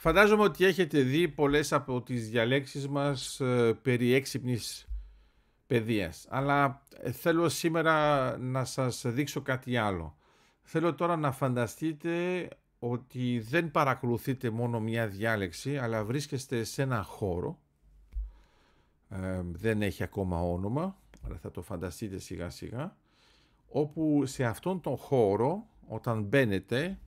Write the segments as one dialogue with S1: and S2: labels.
S1: Φαντάζομαι ότι έχετε δει πολλές από τις διαλέξεις μας ε, περί έξυπνης παιδείας. Αλλά ε, θέλω σήμερα να σας δείξω κάτι άλλο. Θέλω τώρα να φανταστείτε ότι δεν παρακολουθείτε μόνο μια διάλεξη, αλλά βρίσκεστε σε ένα χώρο. Ε, δεν έχει ακόμα όνομα, αλλά θα το φανταστείτε σιγά σιγά. Όπου σε αυτόν τον χώρο, όταν μπαίνετε,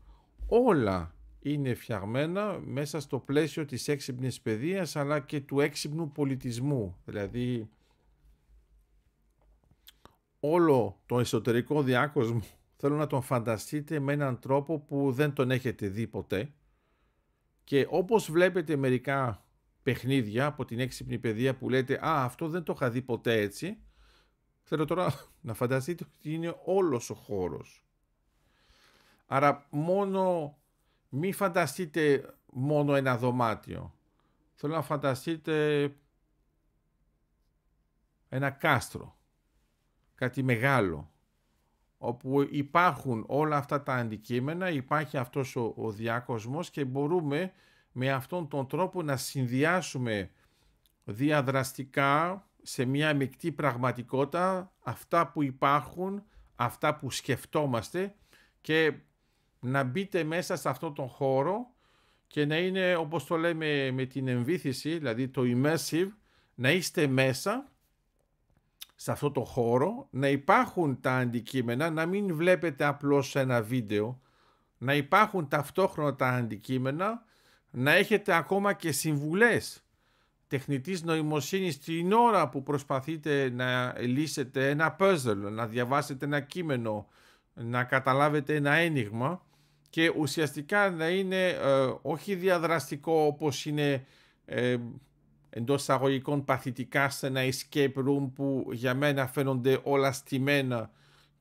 S1: όλα είναι φτιαγμένα μέσα στο πλαίσιο της έξυπνης παιδείας αλλά και του έξυπνου πολιτισμού. Δηλαδή όλο το εσωτερικό διάκοσμο θέλω να τον φανταστείτε με έναν τρόπο που δεν τον έχετε δει ποτέ και όπως βλέπετε μερικά παιχνίδια από την έξυπνη παιδεία που λέτε «Α, αυτό δεν το είχα δει ποτέ έτσι», θέλω τώρα να φανταστείτε ότι είναι όλος ο χώρος. Άρα μόνο μη φανταστείτε μόνο ένα δωμάτιο. Θέλω να φανταστείτε ένα κάστρο, κάτι μεγάλο, όπου υπάρχουν όλα αυτά τα αντικείμενα, υπάρχει αυτός ο, ο διακοσμός και μπορούμε με αυτόν τον τρόπο να συνδυάσουμε διαδραστικά σε μια μεικτή πραγματικότητα αυτά που υπάρχουν, αυτά που σκεφτόμαστε και να μπείτε μέσα σε αυτό τον χώρο και να είναι όπως το λέμε με την εμβήθηση, δηλαδή το immersive, να είστε μέσα σε αυτό το χώρο, να υπάρχουν τα αντικείμενα, να μην βλέπετε απλώς ένα βίντεο, να υπάρχουν ταυτόχρονα τα αντικείμενα, να έχετε ακόμα και συμβουλές τεχνητής νοημοσύνης την ώρα που προσπαθείτε να λύσετε ένα puzzle, να διαβάσετε ένα κείμενο, να καταλάβετε ένα ένιγμα και ουσιαστικά να είναι ε, όχι διαδραστικό όπως είναι ε, εντός αγωγικών παθητικά σε ένα escape room που για μένα φαίνονται όλα στημένα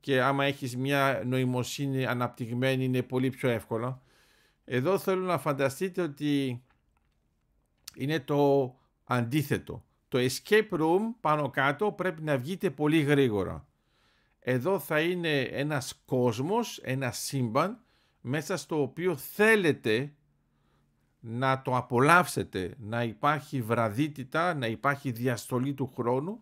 S1: και άμα έχεις μια νοημοσύνη αναπτυγμένη είναι πολύ πιο εύκολο. Εδώ θέλω να φανταστείτε ότι είναι το αντίθετο. Το escape room πάνω κάτω πρέπει να βγείτε πολύ γρήγορα. Εδώ θα είναι ένας κόσμος, ένα σύμπαν μέσα στο οποίο θέλετε να το απολαύσετε, να υπάρχει βραδύτητα, να υπάρχει διαστολή του χρόνου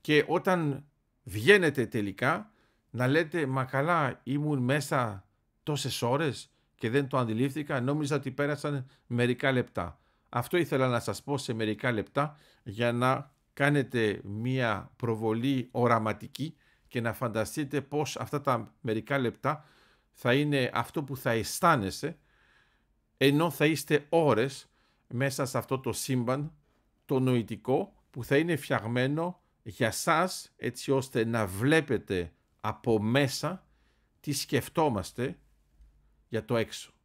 S1: και όταν βγαίνετε τελικά να λέτε «Μα καλά, ήμουν μέσα τόσες ώρες και δεν το αντιλήφθηκα, νόμιζα ότι πέρασαν μερικά λεπτά». Αυτό ήθελα να σας πω σε μερικά λεπτά για να κάνετε μία προβολή οραματική και να φανταστείτε πώς αυτά τα μερικά λεπτά θα είναι αυτό που θα αισθάνεσαι ενώ θα είστε ώρες μέσα σε αυτό το σύμπαν το νοητικό που θα είναι φτιαγμένο για σας έτσι ώστε να βλέπετε από μέσα τι σκεφτόμαστε για το έξω.